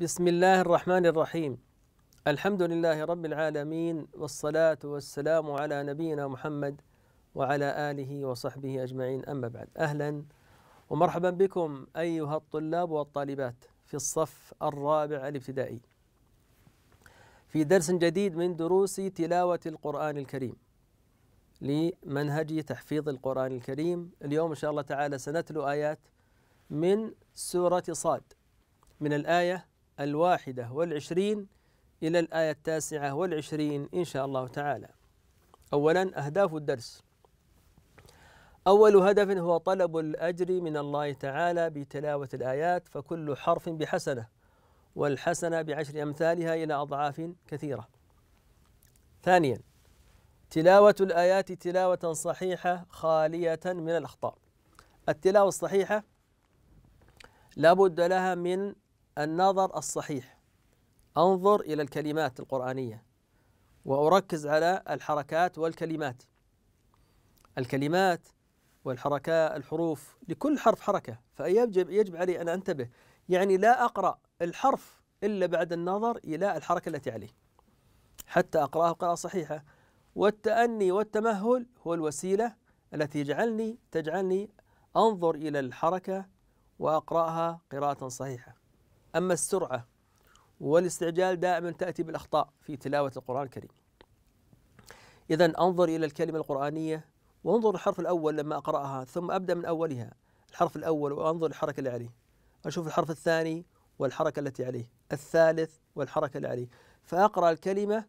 بسم الله الرحمن الرحيم الحمد لله رب العالمين والصلاة والسلام على نبينا محمد وعلى آله وصحبه أجمعين أما بعد أهلا ومرحبا بكم أيها الطلاب والطالبات في الصف الرابع الابتدائي في درس جديد من دروس تلاوة القرآن الكريم لمنهج تحفيظ القرآن الكريم اليوم إن شاء الله تعالى سنتلو آيات من سورة صاد من الآية الواحدة والعشرين إلى الآية التاسعة والعشرين إن شاء الله تعالى أولا أهداف الدرس أول هدف هو طلب الأجر من الله تعالى بتلاوة الآيات فكل حرف بحسنة والحسنة بعشر أمثالها إلى أضعاف كثيرة ثانيا تلاوة الآيات تلاوة صحيحة خالية من الأخطاء التلاوة الصحيحة لابد لها من النظر الصحيح أنظر إلى الكلمات القرآنية وأركز على الحركات والكلمات الكلمات والحركات الحروف لكل حرف حركة فيجب يجب علي أن أنتبه يعني لا أقرأ الحرف إلا بعد النظر إلى الحركة التي عليه حتى أقرأه قراءة صحيحة والتأني والتمهل هو الوسيلة التي يجعلني تجعلني أنظر إلى الحركة وأقرأها قراءة صحيحة أما السرعة والاستعجال دائما تأتي بالأخطاء في تلاوة القرآن الكريم إذا أنظر إلى الكلمة القرآنية وانظر الحرف الأول لما أقرأها ثم أبدأ من أولها الحرف الأول وأنظر الحركة اللي عليه أشوف الحرف الثاني والحركة التي عليه الثالث والحركة اللي عليه فأقرأ الكلمة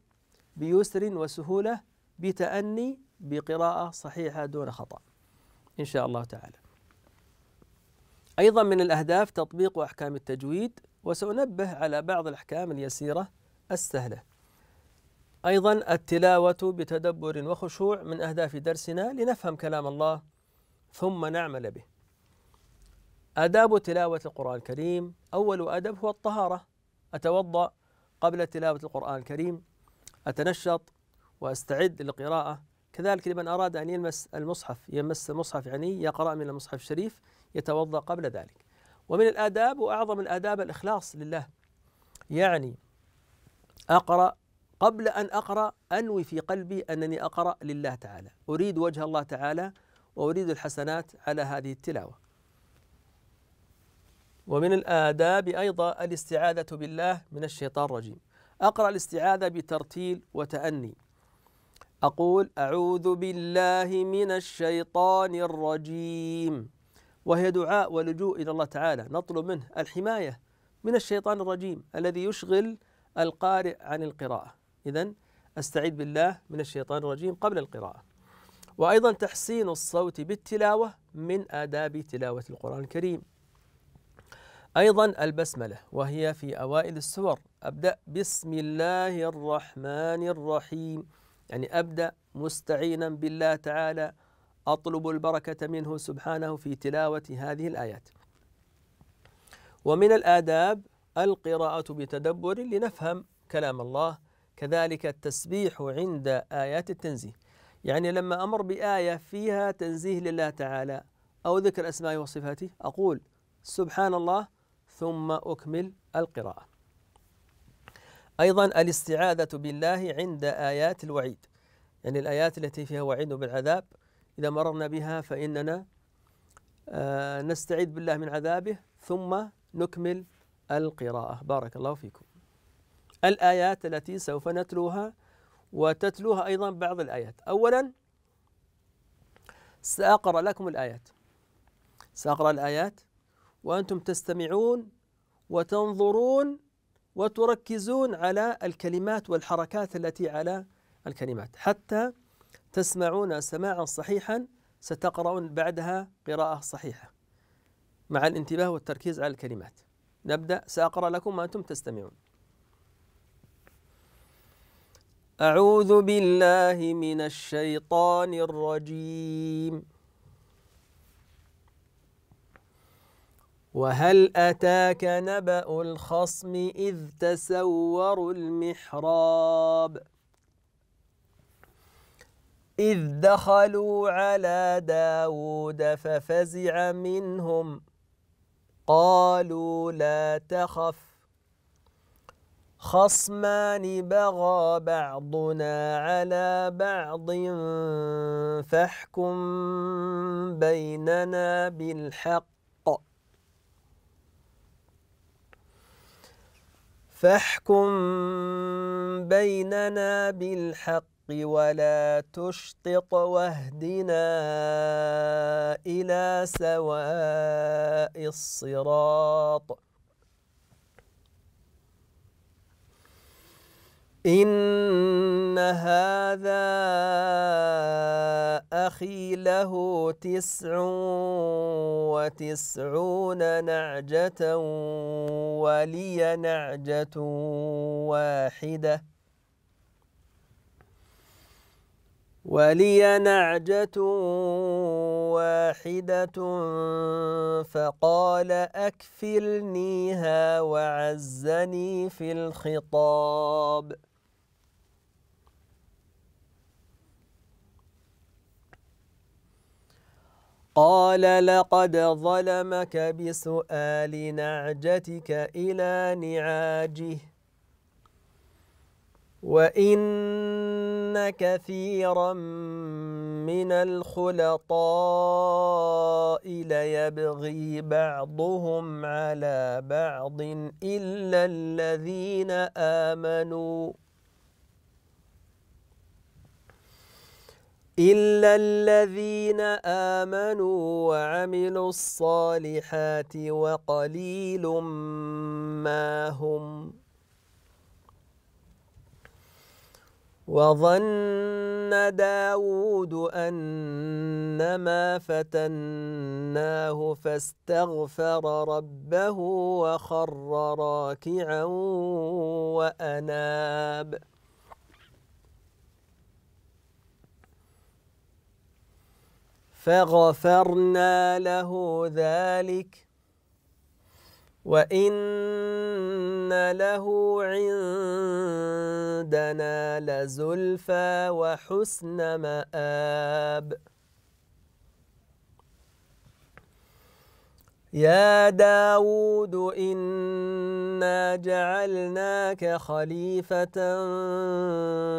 بيسر وسهولة بتأني بقراءة صحيحة دون خطأ إن شاء الله تعالى أيضا من الأهداف تطبيق أحكام التجويد وسأنبه على بعض الأحكام اليسيرة السهلة أيضا التلاوة بتدبر وخشوع من أهداف درسنا لنفهم كلام الله ثم نعمل به آداب تلاوة القرآن الكريم أول أدب هو الطهارة أتوضأ قبل تلاوة القرآن الكريم أتنشط وأستعد للقراءة كذلك لمن أراد أن يلمس المصحف يمس المصحف يعني يقرأ من المصحف الشريف يتوضأ قبل ذلك ومن الآداب وأعظم الآداب الإخلاص لله يعني أقرأ قبل أن أقرأ أنوي في قلبي أنني أقرأ لله تعالى أريد وجه الله تعالى وأريد الحسنات على هذه التلاوة ومن الآداب أيضا الاستعاذة بالله من الشيطان الرجيم أقرأ الاستعاذة بترتيل وتأني أقول أعوذ بالله من الشيطان الرجيم وهي دعاء ولجوء إلى الله تعالى نطلب منه الحماية من الشيطان الرجيم الذي يشغل القارئ عن القراءة إذا أستعيد بالله من الشيطان الرجيم قبل القراءة وأيضا تحسين الصوت بالتلاوة من آداب تلاوة القرآن الكريم أيضا البسملة وهي في أوائل السور أبدأ بسم الله الرحمن الرحيم يعني أبدأ مستعينا بالله تعالى أطلب البركة منه سبحانه في تلاوة هذه الآيات ومن الآداب القراءة بتدبر لنفهم كلام الله كذلك التسبيح عند آيات التنزيه يعني لما أمر بآية فيها تنزيه لله تعالى أو ذكر أسمائه وصفاته أقول سبحان الله ثم أكمل القراءة أيضا الاستعاذة بالله عند آيات الوعيد يعني الآيات التي فيها وعيد بالعذاب إذا مررنا بها فإننا آه، نستعيد بالله من عذابه ثم نكمل القراءة بارك الله فيكم الآيات التي سوف نتلوها وتتلوها أيضا بعض الآيات أولا سأقرأ لكم الآيات سأقرأ الآيات وأنتم تستمعون وتنظرون وتركزون على الكلمات والحركات التي على الكلمات حتى تسمعون سماعا صحيحا ستقرؤون بعدها قراءة صحيحة مع الانتباه والتركيز على الكلمات نبدأ سأقرأ لكم وأنتم تستمعون أعوذ بالله من الشيطان الرجيم وهل أتاك نبأ الخصم إذ تسوروا المحراب ؟ إذ دخلوا على داود ففزع منهم قالوا لا تخف خصمان بغى بعضنا على بعض فاحكم بيننا بالحق فاحكم بيننا بالحق ولا تشطط واهدنا إلى سواء الصراط إن هذا أخي له تسع وتسعون نعجة ولي نعجة واحدة ولي نعجة واحدة فقال أكفلنيها وعزني في الخطاب قال لقد ظلمك بسؤال نعجتك إلى نعاجه وإن كثيرا من الخلطاء ليبغي بعضهم على بعض إلا الذين آمنوا إلا الذين آمنوا وعملوا الصالحات وقليل ما هم وظن داود أنما فتناه فاستغفر ربه وخر راكعا وأناب فغفرنا له ذلك وإن له عندنا لزلفى وحسن مآب يا داود إنا جعلناك خليفة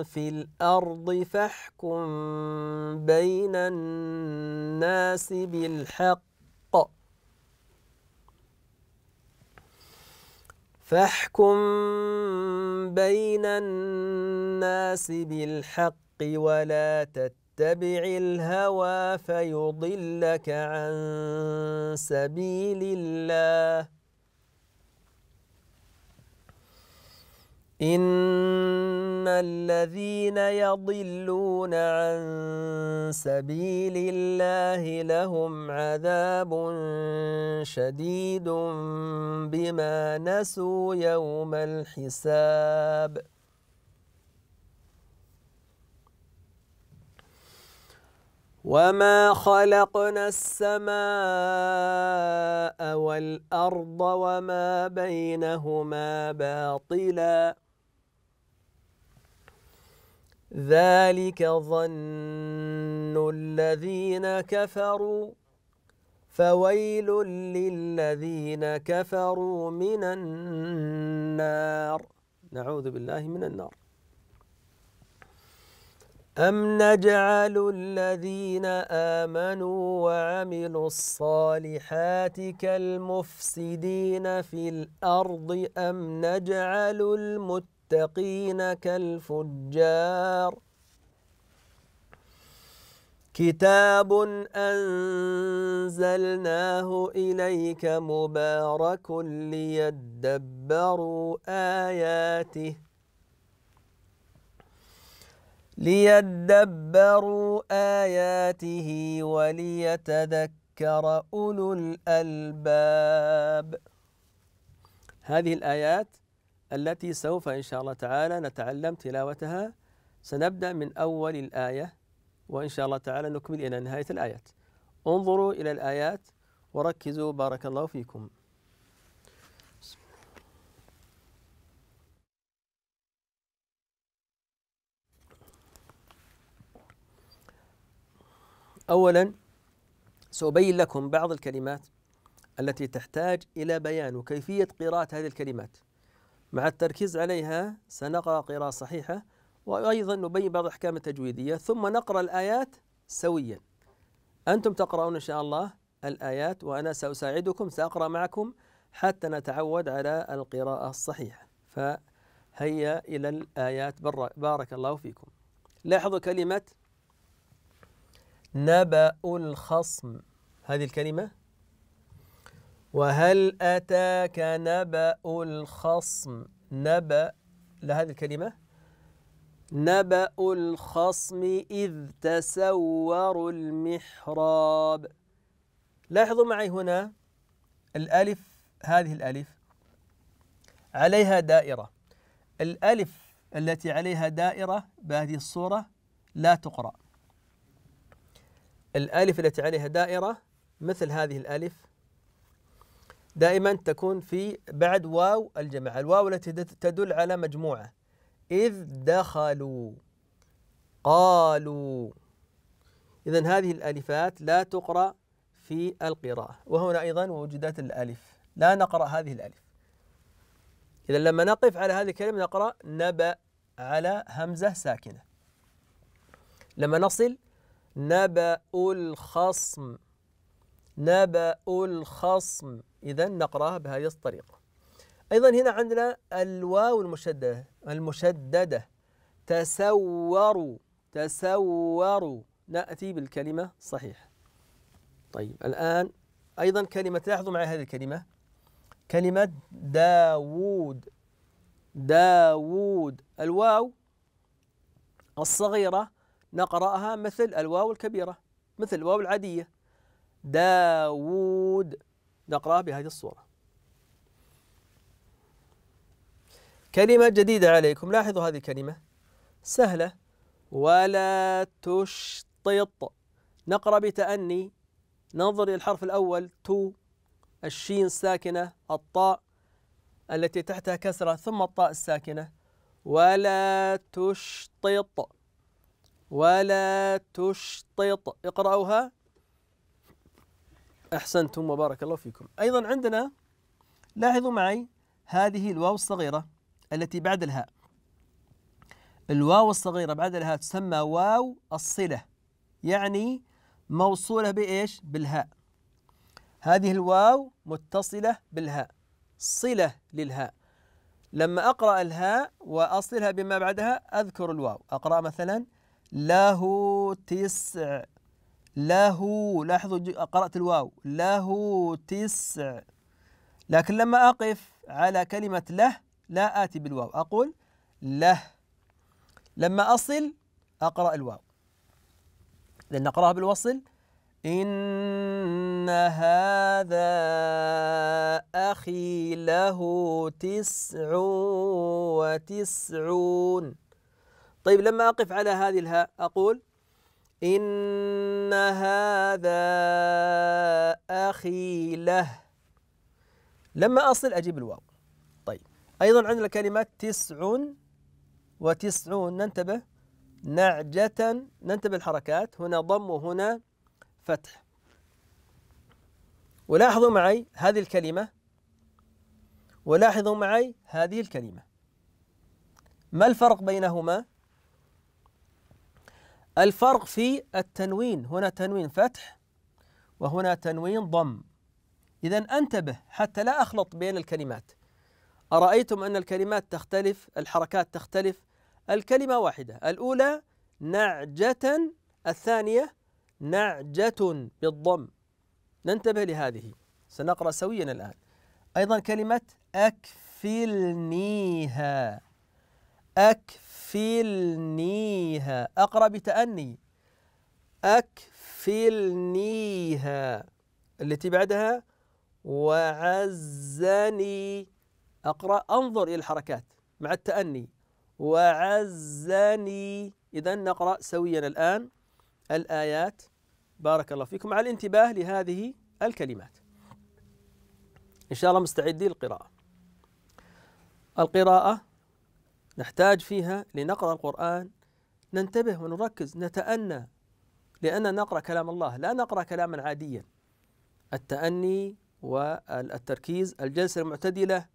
في الأرض فاحكم بين الناس بالحق فاحكم بين الناس بالحق ولا تتبع الهوى فيضلك عن سبيل الله إن الذين يضلون عن سبيل الله لهم عذاب شديد بما نسوا يوم الحساب وما خلقنا السماء والأرض وما بينهما باطلاً ذلك ظن الذين كفروا فويل للذين كفروا من النار نعوذ بالله من النار أم نجعل الذين آمنوا وعملوا الصالحات كالمفسدين في الأرض أم نجعل المتقين المتقين كالفجار كتاب أنزلناه إليك مبارك ليدبروا آياته ليدبروا آياته وليتذكر أولو الألباب هذه الآيات التي سوف إن شاء الله تعالى نتعلم تلاوتها سنبدأ من أول الآية وإن شاء الله تعالى نكمل إلى نهاية الآيات انظروا إلى الآيات وركزوا بارك الله فيكم أولا سأبين لكم بعض الكلمات التي تحتاج إلى بيان وكيفية قراءة هذه الكلمات مع التركيز عليها سنقرأ قراءة صحيحة وأيضا نبين بعض الأحكام التجويدية ثم نقرأ الآيات سويا أنتم تقرؤون إن شاء الله الآيات وأنا سأساعدكم سأقرأ معكم حتى نتعود على القراءة الصحيحة فهيا إلى الآيات بارك الله فيكم لاحظوا كلمة نبأ الخصم هذه الكلمة وهل أتاك نبأ الخصم نبأ لهذه الكلمة نبأ الخصم إذ تسور المحراب لاحظوا معي هنا الألف هذه الألف عليها دائرة الألف التي عليها دائرة بهذه الصورة لا تقرأ الألف التي عليها دائرة مثل هذه الألف دائما تكون في بعد واو الجماعة الواو التي تدل على مجموعة إذ دخلوا قالوا إذا هذه الألفات لا تقرأ في القراءة وهنا أيضا وجدت الألف لا نقرأ هذه الألف إذا لما نقف على هذه الكلمة نقرأ نبأ على همزة ساكنة لما نصل نبأ الخصم نبأ الخصم إذا نقراها بهذه الطريقة أيضا هنا عندنا الواو المشددة المشددة تسوروا تسوروا نأتي بالكلمة صحيح طيب الآن أيضا كلمة لاحظوا معي هذه الكلمة كلمة داوود داوود الواو الصغيرة نقرأها مثل الواو الكبيرة مثل الواو العادية داوود نقرأها بهذه الصورة كلمة جديدة عليكم لاحظوا هذه الكلمة سهلة ولا تشطط نقرأ بتأني ننظر إلى الحرف الأول تو الشين الساكنة الطاء التي تحتها كسرة ثم الطاء الساكنة ولا تشطط ولا تشطط اقرأوها أحسنتم وبارك الله فيكم أيضا عندنا لاحظوا معي هذه الواو الصغيرة التي بعد الهاء الواو الصغيرة بعد الهاء تسمى واو الصلة يعني موصولة بإيش؟ بالهاء هذه الواو متصلة بالهاء صلة للهاء لما أقرأ الهاء وأصلها بما بعدها أذكر الواو أقرأ مثلا له تسع له لاحظوا قرأت الواو له تسع لكن لما أقف على كلمة له لا آتي بالواو أقول له لما أصل أقرأ الواو لأن نقرأها بالوصل إن هذا أخي له تسع وتسعون طيب لما أقف على هذه الهاء أقول إن هذا أخي له لما أصل أجيب الواو طيب أيضا عندنا كلمات تسع وتسعون ننتبه نعجة ننتبه الحركات هنا ضم وهنا فتح ولاحظوا معي هذه الكلمة ولاحظوا معي هذه الكلمة ما الفرق بينهما؟ الفرق في التنوين هنا تنوين فتح وهنا تنوين ضم إذا أنتبه حتى لا أخلط بين الكلمات أرأيتم أن الكلمات تختلف الحركات تختلف الكلمة واحدة الأولى نعجة الثانية نعجة بالضم ننتبه لهذه سنقرأ سويا الآن أيضا كلمة أكفلنيها أكفلنيها أكفلنيها أقرأ بتأني أكفلنيها التي بعدها وعزني أقرأ أنظر إلى الحركات مع التأني وعزني إذا نقرأ سويا الآن الآيات بارك الله فيكم على الانتباه لهذه الكلمات إن شاء الله مستعدين للقراءة القراءة نحتاج فيها لنقرأ القرآن ننتبه ونركز نتأنى لأننا نقرأ كلام الله لا نقرأ كلاما عاديا التأني والتركيز الجلسة المعتدلة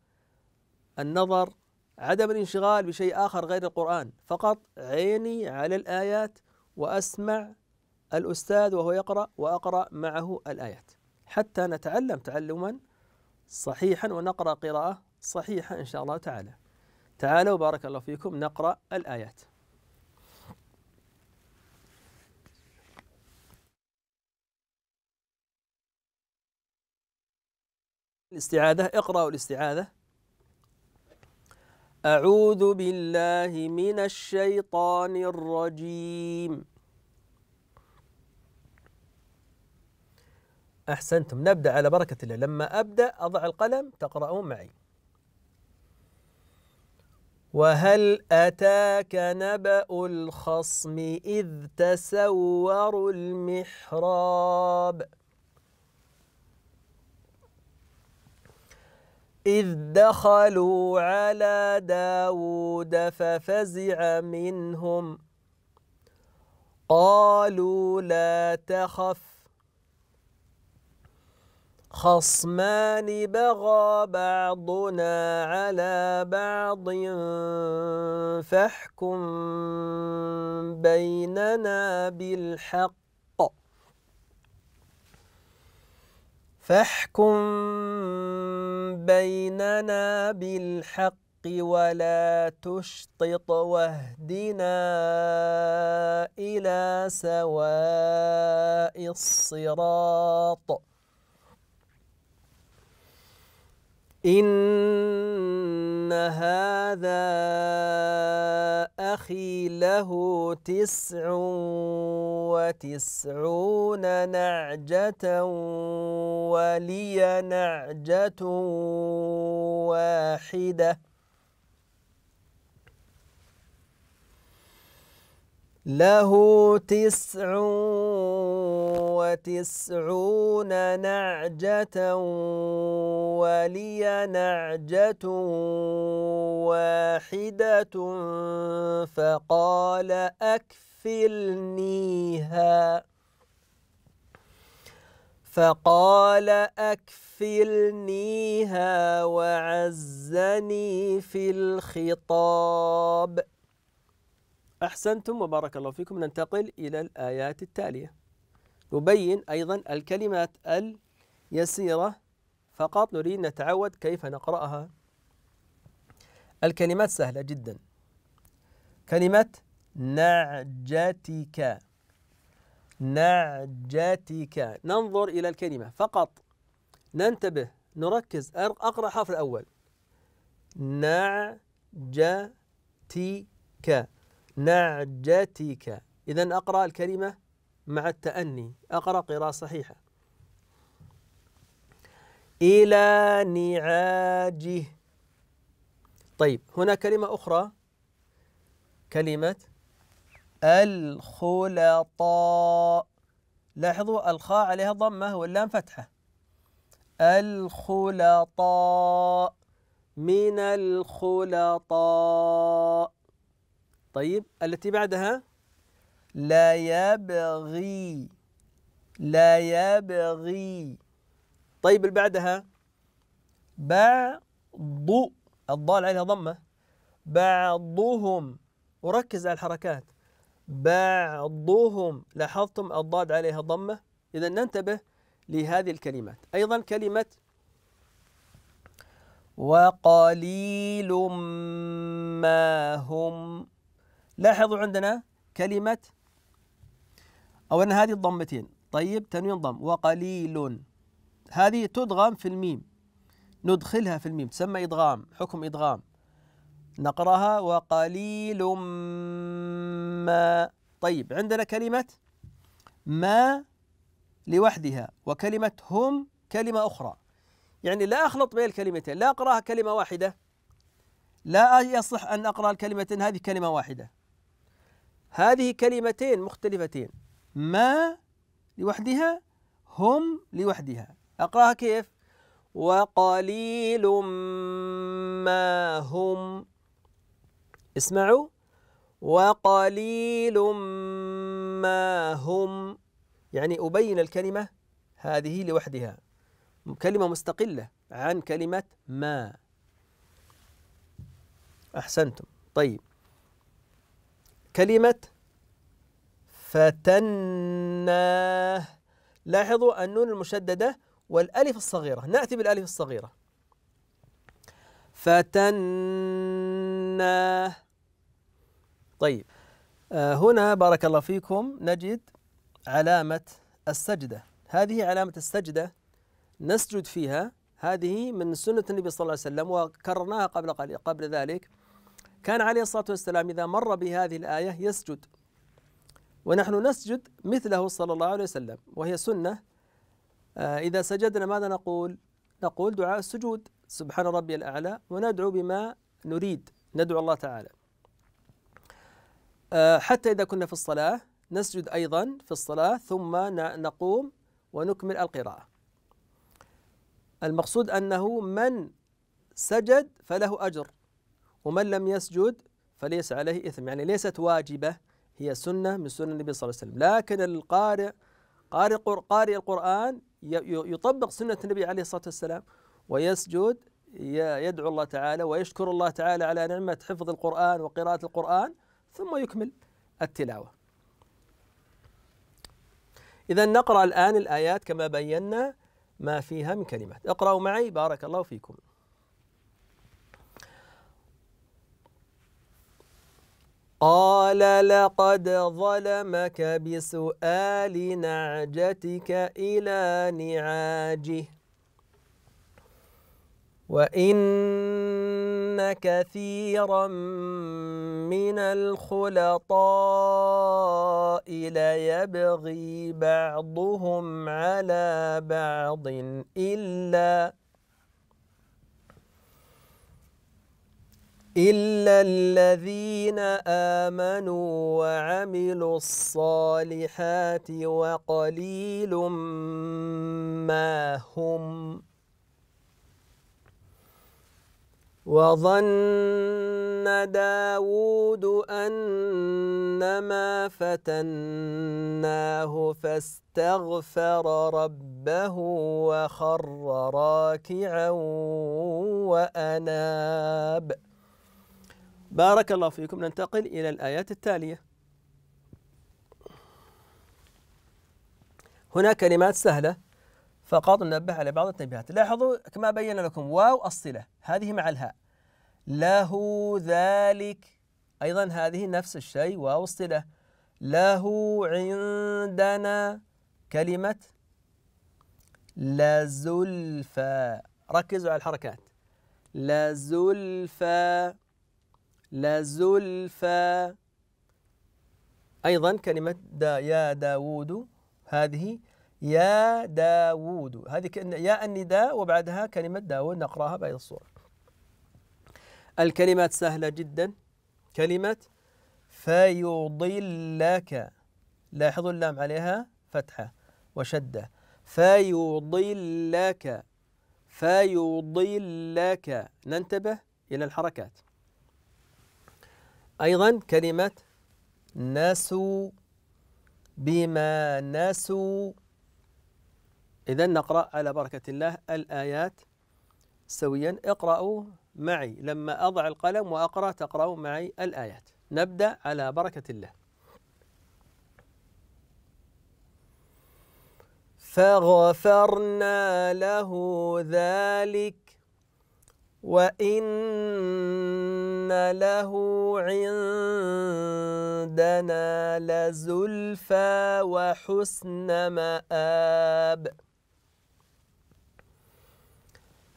النظر عدم الانشغال بشيء آخر غير القرآن فقط عيني على الآيات وأسمع الأستاذ وهو يقرأ وأقرأ معه الآيات حتى نتعلم تعلما صحيحا ونقرأ قراءة صحيحة إن شاء الله تعالى تعالوا بارك الله فيكم نقرأ الآيات الاستعاذة اقرأوا الاستعاذة أعوذ بالله من الشيطان الرجيم أحسنتم نبدأ على بركة الله لما أبدأ أضع القلم تقرؤون معي وهل أتاك نبأ الخصم إذ تسوروا المحراب إذ دخلوا على داود ففزع منهم قالوا لا تخف خصمان بغى بعضنا على بعض فاحكم بيننا بالحق فاحكم بيننا بالحق ولا تشطط واهدنا إلى سواء الصراط إن هذا أخي له تسع وتسعون نعجة ولي نعجة واحدة له تسع وتسعون نعجة ولي نعجة واحدة فقال أكفلنيها فقال أكفلنيها وعزني في الخطاب ۖ أحسنتم وبارك الله فيكم ننتقل إلى الآيات التالية نبين أيضا الكلمات اليسيرة فقط نريد نتعود كيف نقرأها الكلمات سهلة جدا كلمة نعجتك نعجتك ننظر إلى الكلمة فقط ننتبه نركز أقرأ حرف الأول نعجتك نعجتك إذا أقرأ الكلمة مع التأني أقرأ قراءة صحيحة إلى نعاجه طيب هنا كلمة أخرى كلمة الخلطاء لاحظوا الخاء عليها ضمة واللام فتحة الخلطاء من الخلطاء طيب التي بعدها لا يبغي لا يبغي طيب اللي بعدها بعض الضال عليها ضمة بعضهم وركز على الحركات بعضهم لاحظتم الضاد عليها ضمة إذا ننتبه لهذه الكلمات أيضا كلمة وقليل ما هم لاحظوا عندنا كلمة أو أن هذه الضمتين طيب تنوين ضم وقليل هذه تدغم في الميم ندخلها في الميم تسمى إدغام حكم إدغام نقرأها وقليل ما طيب عندنا كلمة ما لوحدها وكلمة هم كلمة أخرى يعني لا أخلط بين الكلمتين لا أقرأها كلمة واحدة لا يصح أن أقرأ الكلمتين هذه كلمة واحدة هذه كلمتين مختلفتين ما لوحدها هم لوحدها أقرأها كيف وقليل ما هم اسمعوا وقليل ما هم يعني أبين الكلمة هذه لوحدها كلمة مستقلة عن كلمة ما أحسنتم طيب كلمة فتنا لاحظوا النون المشددة والألف الصغيرة نأتي بالألف الصغيرة فتنا طيب آه، هنا بارك الله فيكم نجد علامة السجدة هذه علامة السجدة نسجد فيها هذه من سنة النبي صلى الله عليه وسلم وكررناها قبل قبل ذلك كان عليه الصلاة والسلام إذا مر بهذه الآية يسجد ونحن نسجد مثله صلى الله عليه وسلم وهي سنة آه، إذا سجدنا ماذا نقول نقول دعاء السجود سبحان ربي الأعلى وندعو بما نريد ندعو الله تعالى آه، حتى إذا كنا في الصلاة نسجد أيضا في الصلاة ثم نقوم ونكمل القراءة المقصود أنه من سجد فله أجر ومن لم يسجد فليس عليه إثم يعني ليست واجبة هي سنة من سنة النبي صلى الله عليه وسلم لكن القارئ قارئ, قارئ القرآن يطبق سنة النبي عليه الصلاة والسلام ويسجد يدعو الله تعالى ويشكر الله تعالى على نعمة حفظ القرآن وقراءة القرآن ثم يكمل التلاوة إذا نقرأ الآن الآيات كما بينا ما فيها من كلمات اقرأوا معي بارك الله فيكم قال لقد ظلمك بسؤال نعجتك إلى نعاجه وإن كثيرا من الخلطاء ليبغي بعضهم على بعض إلا إلا الذين آمنوا وعملوا الصالحات وقليل ما هم وظن داود أنما فتناه فاستغفر ربه وخر راكعا وأناب ۖ بارك الله فيكم ننتقل إلى الآيات التالية هنا كلمات سهلة فقط ننبه على بعض التنبيهات لاحظوا كما بين لكم واو الصلة هذه مع الهاء له ذلك أيضا هذه نفس الشيء واو الصلة له عندنا كلمة لزلفى ركزوا على الحركات لزلفى لزلفى أيضا كلمة دا يا داوود هذه يا داوود هذه كأن يا النداء وبعدها كلمة داوود نقراها بعد الصورة الكلمات سهلة جدا كلمة فيضلك لاحظوا اللام عليها فتحة وشدة فيضلك فيضلك ننتبه إلى الحركات أيضا كلمة نسوا بما نسوا إذا نقرأ على بركة الله الآيات سويا اقرأوا معي لما أضع القلم وأقرأ تقرأوا معي الآيات نبدأ على بركة الله فغفرنا له ذلك وإن له عندنا لزلفى وحسن مآب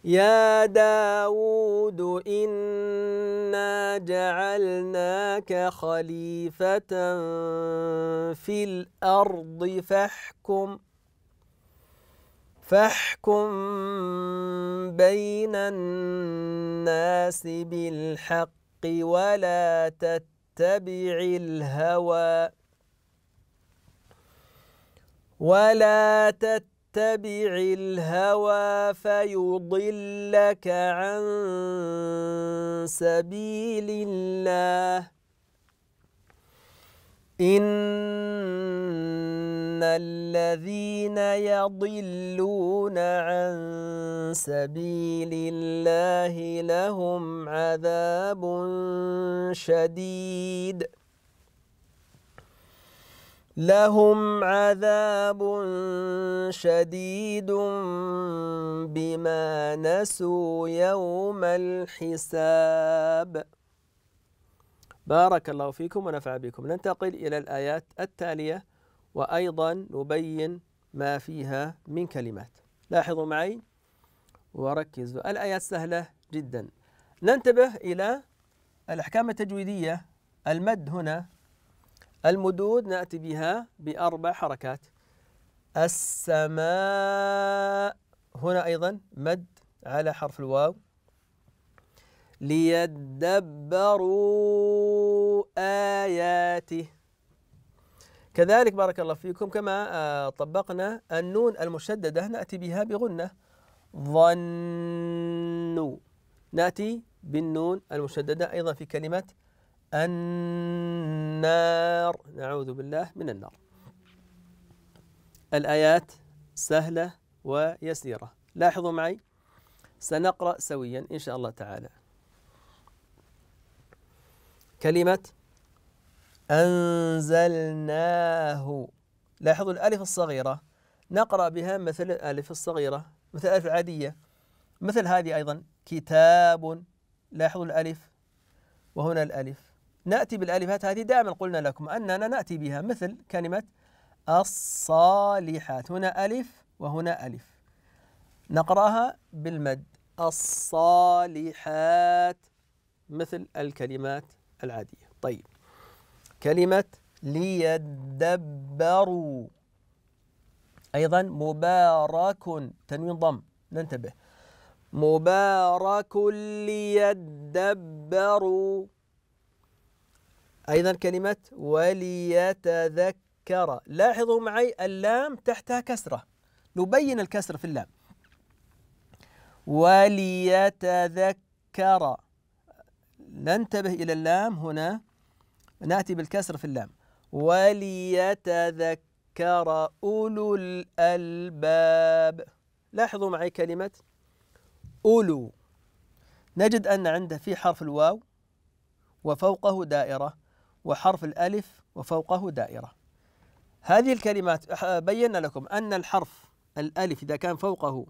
يا داود إنا جعلناك خليفة في الأرض فاحكم ۖ فاحكم بين الناس بالحق ولا تتبع الهوى ولا تتبع الهوى فيضلك عن سبيل الله إن الذين يضلون عن سبيل الله لهم عذاب شديد لهم عذاب شديد بما نسوا يوم الحساب بارك الله فيكم ونفع بكم ننتقل إلى الآيات التالية وأيضا نبين ما فيها من كلمات لاحظوا معي وركزوا الآيات سهلة جدا ننتبه إلى الأحكام التجويدية المد هنا المدود نأتي بها بأربع حركات السماء هنا أيضا مد على حرف الواو ليدبروا آياته كذلك بارك الله فيكم كما آه، طبقنا النون المشددة نأتي بها بغنة ظنوا نأتي بالنون المشددة أيضا في كلمة النار نعوذ بالله من النار الآيات سهلة ويسيرة لاحظوا معي سنقرأ سويا إن شاء الله تعالى كلمة أنزلناه لاحظوا الألف الصغيرة نقرأ بها مثل الألف الصغيرة مثل الألف العادية مثل هذه أيضا كتاب لاحظوا الألف وهنا الألف نأتي بالألفات هذه دائما قلنا لكم أننا نأتي بها مثل كلمة الصالحات هنا ألف وهنا ألف نقرأها بالمد الصالحات مثل الكلمات العادية طيب كلمة ليدبروا أيضا مبارك تنوين ضم ننتبه مبارك ليدبروا أيضا كلمة وليتذكر لاحظوا معي اللام تحتها كسرة نبين الكسر في اللام وليتذكر ننتبه إلى اللام هنا نأتي بالكسر في اللام وليتذكر أولو الألباب لاحظوا معي كلمة أولو نجد أن عنده في حرف الواو وفوقه دائرة وحرف الألف وفوقه دائرة هذه الكلمات بينا لكم أن الحرف الألف إذا كان فوقه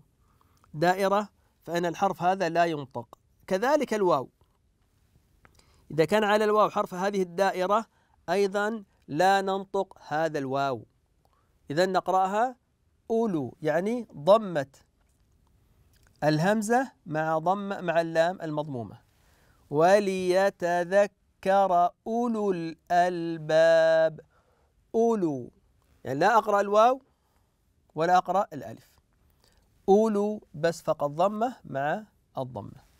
دائرة فإن الحرف هذا لا ينطق كذلك الواو إذا كان على الواو حرف هذه الدائرة أيضا لا ننطق هذا الواو إذا نقرأها أولو يعني ضمت الهمزة مع ضم مع اللام المضمومة وليتذكر أولو الألباب أولو يعني لا أقرأ الواو ولا أقرأ الألف أولو بس فقط ضمة مع الضمة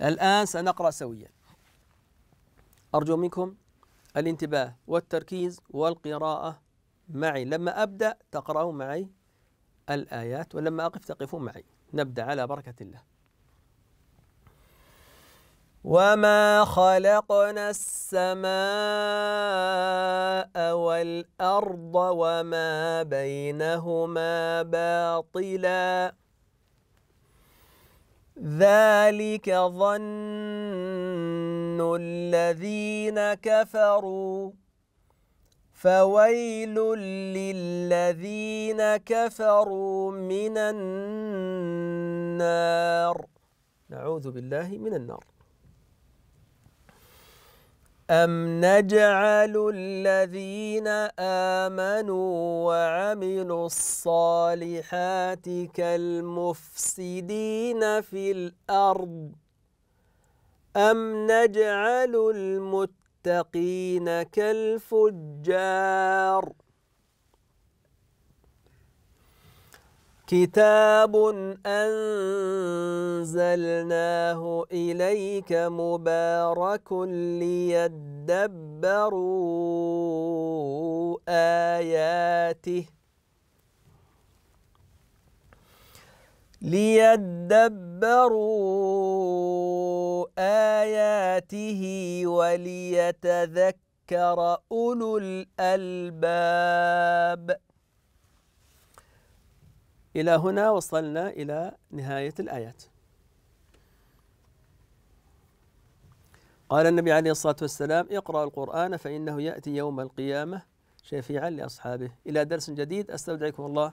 الآن سنقرأ سويا أرجو منكم الانتباه والتركيز والقراءة معي لما أبدأ تقرأوا معي الآيات ولما أقف تقفوا معي نبدأ على بركة الله وما خلقنا السماء والأرض وما بينهما باطلا ذلك ظن نحن الذين كفروا فويل للذين كفروا من النار نعوذ بالله من النار أم نجعل الذين آمنوا وعملوا الصالحات كالمفسدين في الأرض أَمْ نَجْعَلُ الْمُتَّقِينَ كَالْفُجَّارِ كتاب أنزلناه إليك مبارك ليدبروا آياته ليدبروا آياته وليتذكر أولو الألباب إلى هنا وصلنا إلى نهاية الآيات قال النبي عليه الصلاة والسلام اقرأ القرآن فإنه يأتي يوم القيامة شفيعا لأصحابه إلى درس جديد أستودعكم الله